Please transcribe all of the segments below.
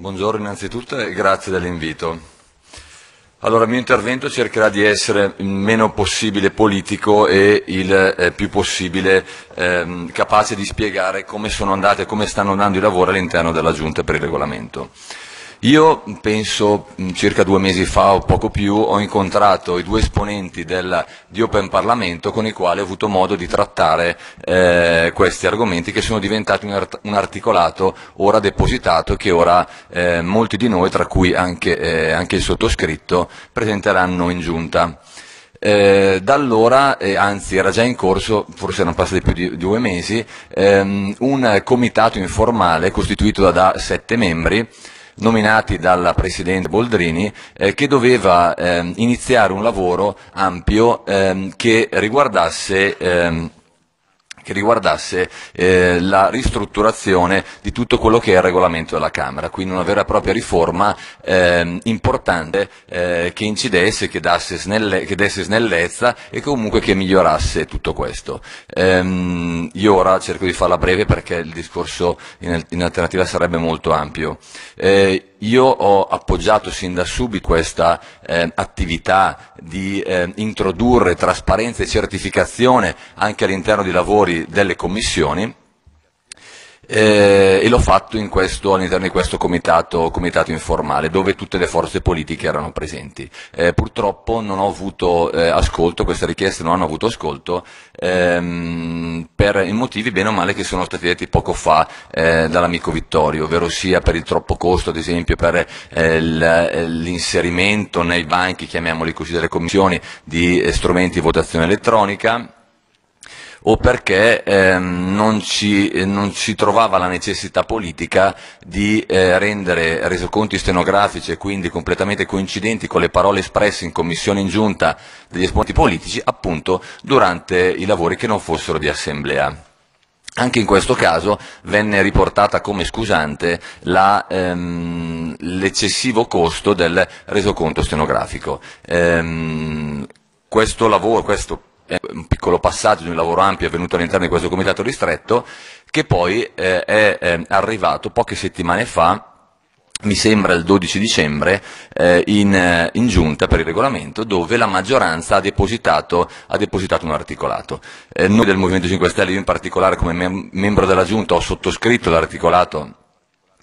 Buongiorno innanzitutto e grazie dell'invito. Allora, il mio intervento cercherà di essere il meno possibile politico e il eh, più possibile eh, capace di spiegare come sono andate e come stanno andando i lavori all'interno della Giunta per il regolamento. Io penso mm, circa due mesi fa o poco più ho incontrato i due esponenti del, di Open Parlamento con i quali ho avuto modo di trattare eh, questi argomenti che sono diventati un, art un articolato ora depositato che ora eh, molti di noi, tra cui anche, eh, anche il sottoscritto, presenteranno in giunta. Eh, da allora, eh, anzi era già in corso, forse erano passati più di due mesi, ehm, un comitato informale costituito da, da sette membri nominati dalla Presidente Boldrini, eh, che doveva eh, iniziare un lavoro ampio ehm, che riguardasse ehm, che riguardasse eh, la ristrutturazione di tutto quello che è il regolamento della Camera, quindi una vera e propria riforma eh, importante eh, che incidesse, che, snelle, che, desse snellezza e comunque che migliorasse tutto questo. Ehm, io ora cerco di farla breve perché il discorso in, in alternativa sarebbe molto ampio. Eh, io ho appoggiato sin da subito questa eh, attività di eh, introdurre trasparenza e certificazione anche all'interno dei lavori delle commissioni eh, e l'ho fatto in questo, all'interno di questo comitato, comitato, informale dove tutte le forze politiche erano presenti. Eh, purtroppo non ho avuto eh, ascolto, queste richieste non hanno avuto ascolto ehm, per i motivi bene o male che sono stati detti poco fa eh, dall'amico Vittorio, ovvero sia per il troppo costo ad esempio, per eh, eh, l'inserimento nei banchi, chiamiamoli così, delle commissioni di strumenti di votazione elettronica o perché ehm, non, ci, non, ci, trovava la necessità politica di eh, rendere resoconti stenografici e quindi completamente coincidenti con le parole espresse in commissione in giunta degli esponenti politici appunto durante i lavori che non fossero di assemblea. Anche in questo caso venne riportata come scusante ehm, l'eccessivo ehm, costo del resoconto stenografico. Ehm, questo lavoro, questo eh, un piccolo passaggio di un lavoro ampio avvenuto all'interno di questo comitato ristretto, che poi eh, è, è eh, arrivato poche settimane fa mi sembra il 12 dicembre, eh, in, eh, in, giunta per il regolamento, dove la maggioranza ha depositato, ha depositato un articolato. Eh, noi del Movimento 5 Stelle, io in particolare come mem membro della giunta, ho sottoscritto l'articolato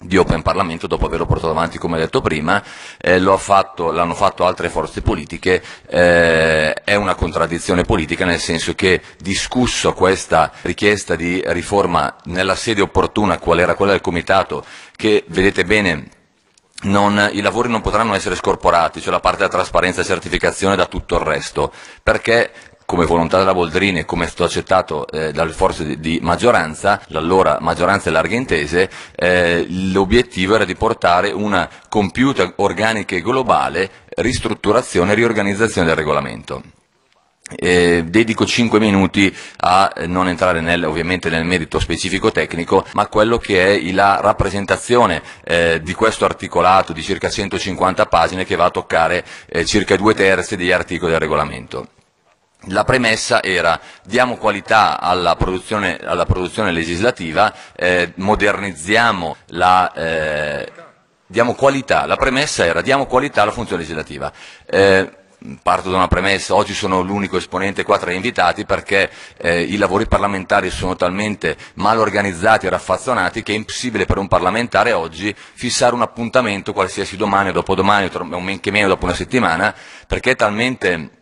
di Open Parlamento dopo averlo portato avanti come detto prima, eh, l'hanno fatto, fatto altre forze politiche, eh, è una contraddizione politica nel senso che discusso questa richiesta di riforma nella sede opportuna qual era quella del Comitato che vedete bene non, i lavori non potranno essere scorporati, cioè la parte della trasparenza e certificazione da tutto il resto, perché come volontà della Boldrini e come è stato accettato eh, dalle forze di, di, maggioranza, l'allora maggioranza e larghentese, eh, l'obiettivo era di portare una compiuta, organica e globale ristrutturazione e riorganizzazione del regolamento. Eh, dedico 5 minuti a eh, non entrare nel, ovviamente nel merito specifico tecnico, ma quello che è la rappresentazione eh, di questo articolato di circa 150 pagine che va a toccare eh, circa due terzi degli articoli del regolamento. La premessa era diamo qualità alla produzione, alla produzione legislativa, eh, modernizziamo la... Eh, diamo qualità, la premessa era diamo qualità alla funzione legislativa. Eh, parto da una premessa, oggi sono l'unico esponente qua tra gli invitati perché eh, i lavori parlamentari sono talmente mal organizzati e raffazzonati che è impossibile per un parlamentare oggi fissare un appuntamento qualsiasi domani o dopodomani o men che meno dopo una settimana perché è talmente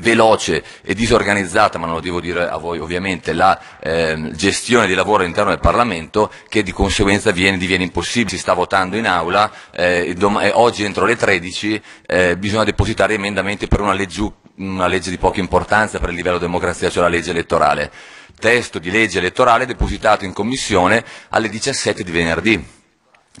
veloce e disorganizzata, ma non lo devo dire a voi ovviamente, la eh, gestione di lavoro all'interno del Parlamento che di conseguenza viene, diviene impossibile. Si sta votando in aula, eh, oggi entro le 13 eh, bisogna depositare emendamenti per una legge, una legge di poca importanza per il livello democrazia, cioè la legge elettorale. Testo di legge elettorale depositato in commissione alle 17 di venerdì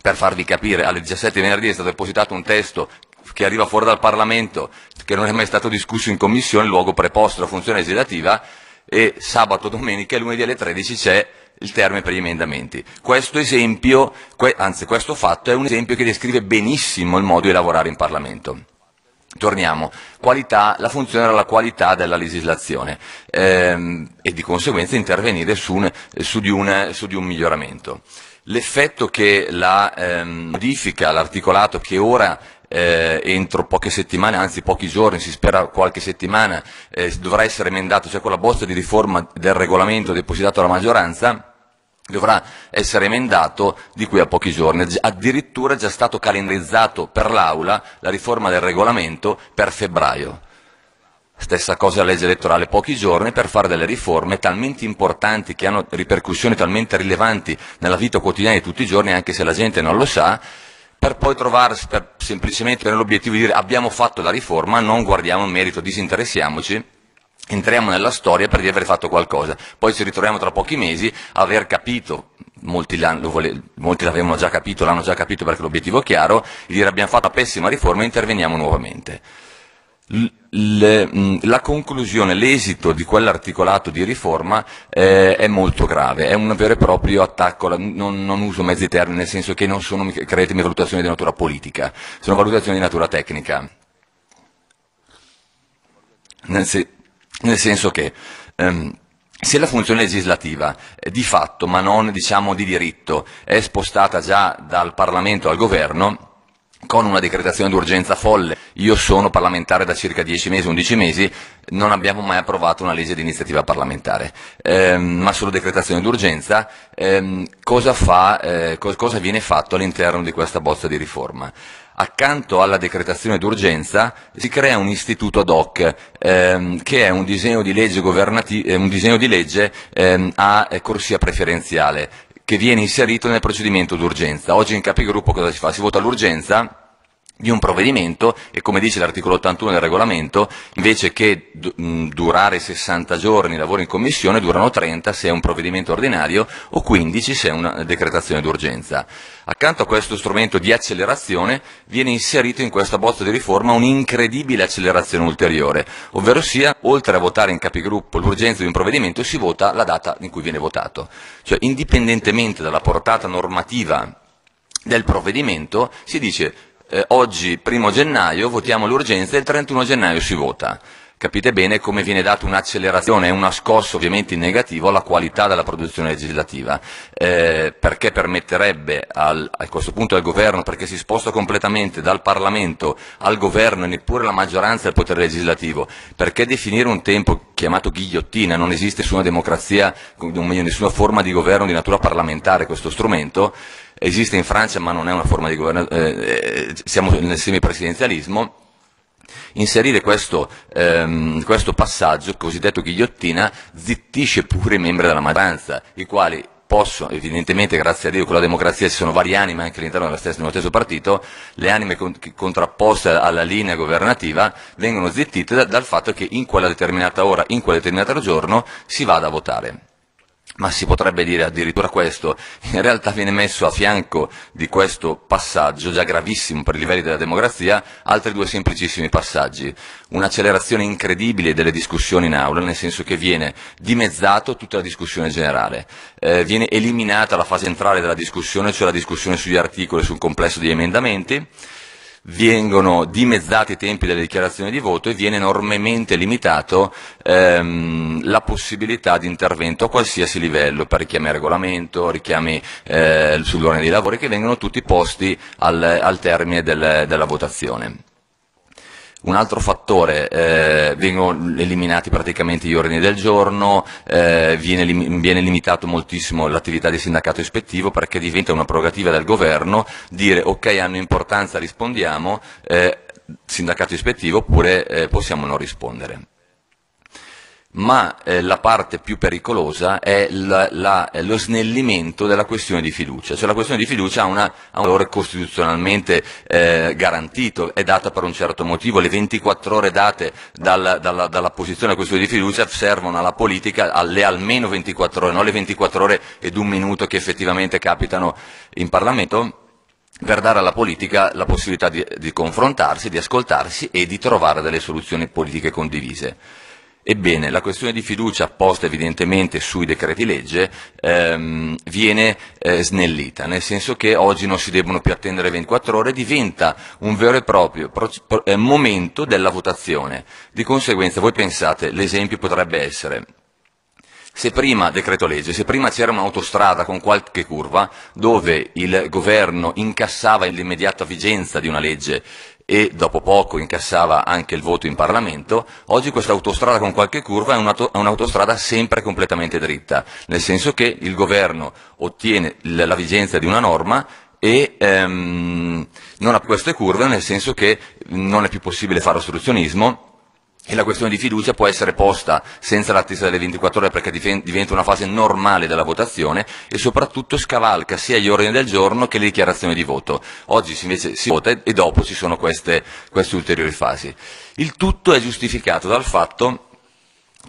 per farvi capire, alle 17 di venerdì è stato depositato un testo che arriva fuori dal Parlamento, che non è mai stato discusso in commissione, luogo preposto alla funzione legislativa, e sabato, domenica e lunedì alle 13 c'è il termine per gli emendamenti. Questo esempio, que, anzi questo fatto è un esempio che descrive benissimo il modo di lavorare in Parlamento. Torniamo, qualità, la funzione era la qualità della legislazione ehm, e di conseguenza intervenire su, un, su, di, un, su di, un, miglioramento. L'effetto che la ehm, modifica all'articolato che ora eh, entro poche settimane, anzi pochi giorni, si spera qualche settimana, eh, dovrà essere emendato, cioè quella bozza di riforma del regolamento depositato dalla maggioranza, dovrà essere emendato di qui a pochi giorni. Addirittura è già stato calendarizzato per l'Aula la riforma del regolamento per febbraio. Stessa cosa la legge elettorale, pochi giorni per fare delle riforme talmente importanti che hanno ripercussioni talmente rilevanti nella vita quotidiana di tutti i giorni, anche se la gente non lo sa, per poi trovarsi per semplicemente nell'obiettivo di dire abbiamo fatto la riforma, non guardiamo il merito, disinteressiamoci, entriamo nella storia per di aver fatto qualcosa, poi ci ritroviamo tra pochi mesi a aver capito, molti, l'avevano già capito, l'hanno già capito perché l'obiettivo è chiaro, di dire abbiamo fatto la pessima riforma e interveniamo nuovamente le, la conclusione, l'esito di quell'articolato di riforma eh, è molto grave, è un vero e proprio attacco, alla, non, non, uso mezzi termini, nel senso che non sono, credetemi, valutazioni di natura politica, sono valutazioni di natura tecnica. Nel, se, nel senso che ehm, se la funzione legislativa eh, di fatto, ma non diciamo di diritto, è spostata già dal Parlamento al Governo, con una decretazione d'urgenza folle. Io sono parlamentare da circa 10 mesi, 11 mesi, non abbiamo mai approvato una legge di iniziativa parlamentare, ehm, ma solo decretazione d'urgenza. Ehm, cosa, fa, eh, co cosa viene fatto all'interno di questa bozza di riforma? accanto alla decretazione d'urgenza si crea un istituto ad hoc ehm, che è un disegno di legge, governati- eh, un disegno di legge ehm, a eh, corsia preferenziale che viene inserito nel procedimento d'urgenza. Oggi in capigruppo cosa si fa? Si vota l'urgenza di un provvedimento e come dice l'articolo 81 del regolamento, invece che mm, durare 60 giorni i lavori in commissione, durano 30 se è un provvedimento ordinario o 15 se è una decretazione d'urgenza. Accanto a questo strumento di accelerazione viene inserito in questa bozza di riforma un'incredibile accelerazione ulteriore, ovvero sia, oltre a votare in capigruppo l'urgenza di un provvedimento, si vota la data in cui viene votato. Cioè, indipendentemente dalla portata normativa del provvedimento, si dice eh, oggi, primo gennaio, votiamo l'urgenza e il 31 gennaio si vota. Capite bene come viene data un'accelerazione e una scossa ovviamente in negativo alla qualità della produzione legislativa, eh, perché permetterebbe al, a questo punto al governo, perché si sposta completamente dal Parlamento al governo e neppure la maggioranza del potere legislativo, perché definire un tempo chiamato ghigliottina, non esiste nessuna democrazia, nessuna forma di governo di natura parlamentare questo strumento, esiste in Francia ma non è una forma di governo, eh, eh siamo nel semipresidenzialismo, Inserire questo, ehm, questo passaggio, cosiddetto ghigliottina, zittisce pure i membri della maggioranza, i quali posso, evidentemente grazie a Dio con la democrazia ci sono varie anime anche all'interno dello stesso, stesso partito, le anime contrapposte alla linea governativa vengono zittite dal fatto che in quella determinata ora, in quel determinato giorno si vada a votare ma si potrebbe dire addirittura questo, in realtà viene messo a fianco di questo passaggio, già gravissimo per i livelli della democrazia, altri due semplicissimi passaggi. Un'accelerazione incredibile delle discussioni in aula, nel senso che viene dimezzato tutta la discussione generale, eh, viene eliminata la fase centrale della discussione, cioè la discussione sugli articoli e sul complesso degli emendamenti, vengono dimezzati i tempi delle dichiarazioni di voto e viene enormemente limitato ehm, la possibilità di intervento a qualsiasi livello, per richiami a regolamento, richiami eh, sull'ordine dei lavori, che vengono tutti posti al, al termine del, della votazione. Un altro fattore, eh, vengono eliminati praticamente gli ordini del giorno, eh, viene, viene, limitato moltissimo l'attività di sindacato ispettivo perché diventa una prerogativa del governo dire ok hanno importanza rispondiamo, eh, sindacato ispettivo oppure eh, possiamo non rispondere ma eh, la parte più pericolosa è la, la, lo snellimento della questione di fiducia, cioè la questione di fiducia ha, una, ha un valore costituzionalmente eh, garantito, è data per un certo motivo, le 24 ore date dal, dalla, dalla, posizione della questione di fiducia servono alla politica alle almeno 24 ore, non le 24 ore ed un minuto che effettivamente capitano in Parlamento per dare alla politica la possibilità di, di confrontarsi, di ascoltarsi e di trovare delle soluzioni politiche condivise. Ebbene, la questione di fiducia posta evidentemente sui decreti legge ehm, viene eh, snellita, nel senso che oggi non si devono più attendere 24 ore, diventa un vero e proprio pro, pro, eh, momento della votazione. Di conseguenza, voi pensate, l'esempio potrebbe essere se prima, decreto legge, se prima c'era un'autostrada con qualche curva dove il governo incassava l'immediata vigenza di una legge e dopo poco incassava anche il voto in Parlamento, oggi questa autostrada con qualche curva è un'autostrada sempre completamente dritta, nel senso che il governo ottiene la vigenza di una norma e ehm, non ha queste curve, nel senso che non è più possibile fare ostruzionismo, e la questione di fiducia può essere posta senza l'attesa delle 24 ore perché diventa una fase normale della votazione e soprattutto scavalca sia gli ordini del giorno che le dichiarazioni di voto. Oggi invece si vota e dopo ci sono queste, queste ulteriori fasi. Il tutto è giustificato dal fatto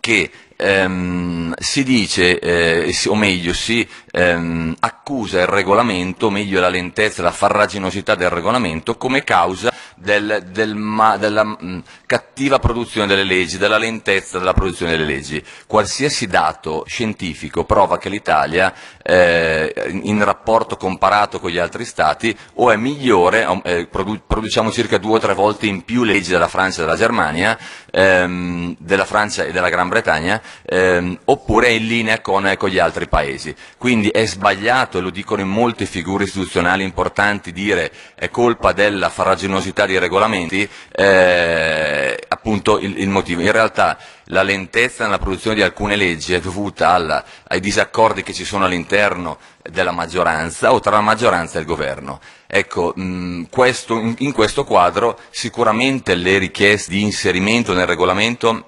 che ehm, si dice, eh, o meglio, si ehm, accusa il regolamento, o meglio la lentezza, la farraginosità del regolamento come causa del, del ma, della mh, mm, cattiva produzione delle leggi, della lentezza della produzione delle leggi. Qualsiasi dato scientifico prova che l'Italia, eh, in rapporto comparato con gli altri stati, o è migliore, eh, produ- produciamo circa due o tre volte in più leggi della Francia e della Germania, ehm, della Francia e della Gran Bretagna ehm, oppure in linea con, con, ecco, gli altri paesi. Quindi è sbagliato, e lo dicono in molte figure istituzionali importanti, dire è colpa della farraginosità dei regolamenti, eh, appunto il, il motivo. In realtà la lentezza nella produzione di alcune leggi è dovuta alla, ai disaccordi che ci sono all'interno della maggioranza o tra la maggioranza e il governo. Ecco, mh, mm, questo, in, in questo quadro sicuramente le richieste di inserimento nel regolamento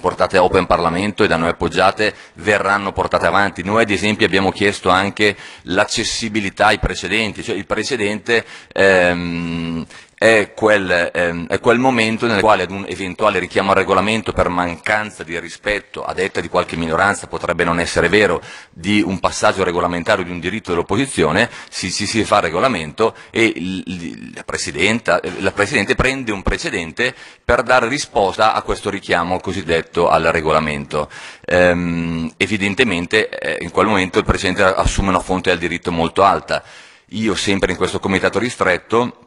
portate a Open Parlamento e da noi appoggiate verranno portate avanti. Noi ad esempio abbiamo chiesto anche l'accessibilità ai precedenti, cioè il precedente ehm, è quel, ehm, è quel, momento nel quale ad un eventuale richiamo al regolamento per mancanza di rispetto, a detta di qualche minoranza, potrebbe non essere vero, di un passaggio regolamentare o di un diritto dell'opposizione, si, si, si fa regolamento e il, la, la, Presidente prende un precedente per dare risposta a questo richiamo cosiddetto al regolamento. Ehm, evidentemente eh, in quel momento il Presidente assume una fonte del diritto molto alta. Io sempre in questo comitato ristretto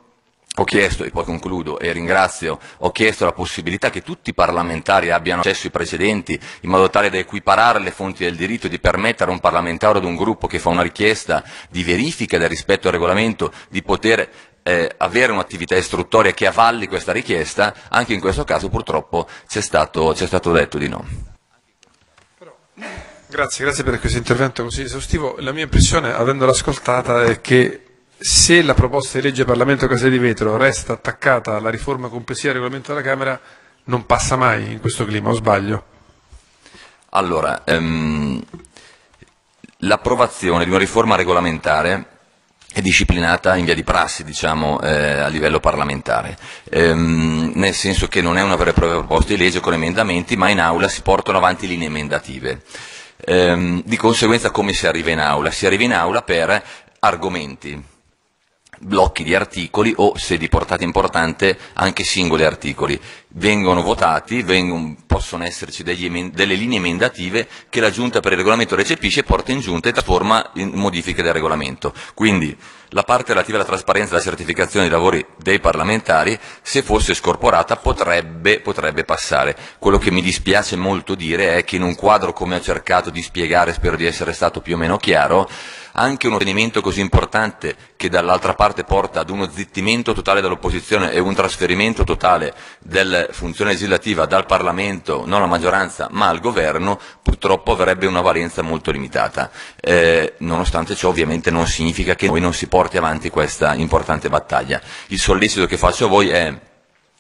ho chiesto, e poi concludo e ringrazio, ho chiesto la possibilità che tutti i parlamentari abbiano accesso ai precedenti in modo tale da equiparare le fonti del diritto e di permettere a un parlamentare o ad un gruppo che fa una richiesta di verifica del rispetto al regolamento di poter eh, avere un'attività istruttoria che avalli questa richiesta, anche in questo caso purtroppo c'è stato, stato detto di no. Grazie, grazie per questo intervento così esaustivo. La mia impressione, avendola ascoltata, è che se la proposta di legge Parlamento Casa di Vetro resta attaccata alla riforma complessiva del regolamento della Camera, non passa mai in questo clima, o sbaglio? Allora, ehm, l'approvazione di una riforma regolamentare è disciplinata in via di prassi, diciamo, eh, a livello parlamentare, ehm, nel senso che non è una vera e propria proposta di legge con emendamenti, ma in aula si portano avanti linee emendative. Ehm, di conseguenza come si arriva in aula? Si arriva in aula per argomenti, blocchi di articoli o, se di portata importante, anche singoli articoli. Vengono votati, vengono, possono esserci degli, delle linee emendative che la Giunta per il regolamento recepisce, porta in giunta e trasforma in modifiche del regolamento. Quindi la parte relativa alla trasparenza e alla certificazione dei lavori dei parlamentari, se fosse scorporata, potrebbe, potrebbe passare. Quello che mi dispiace molto dire è che in un quadro come ho cercato di spiegare, spero di essere stato più o meno chiaro, anche un ottenimento così importante che dall'altra parte porta ad uno zittimento totale dell'opposizione e un trasferimento totale della funzione legislativa dal Parlamento, non alla maggioranza ma al governo, purtroppo avrebbe una valenza molto limitata. Eh, nonostante ciò ovviamente non significa che noi non si porti avanti questa importante battaglia. Il sollecito che faccio a voi è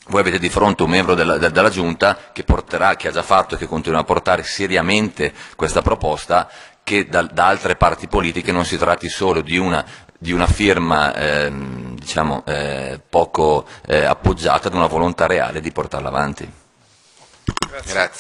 voi avete di fronte un membro della, della, Giunta che porterà, che ha già fatto e che continua a portare seriamente questa proposta che da, da, altre parti politiche non si tratti solo di una, di una firma eh, diciamo, eh, poco eh, appoggiata, ad una volontà reale di portarla avanti. Grazie. Grazie.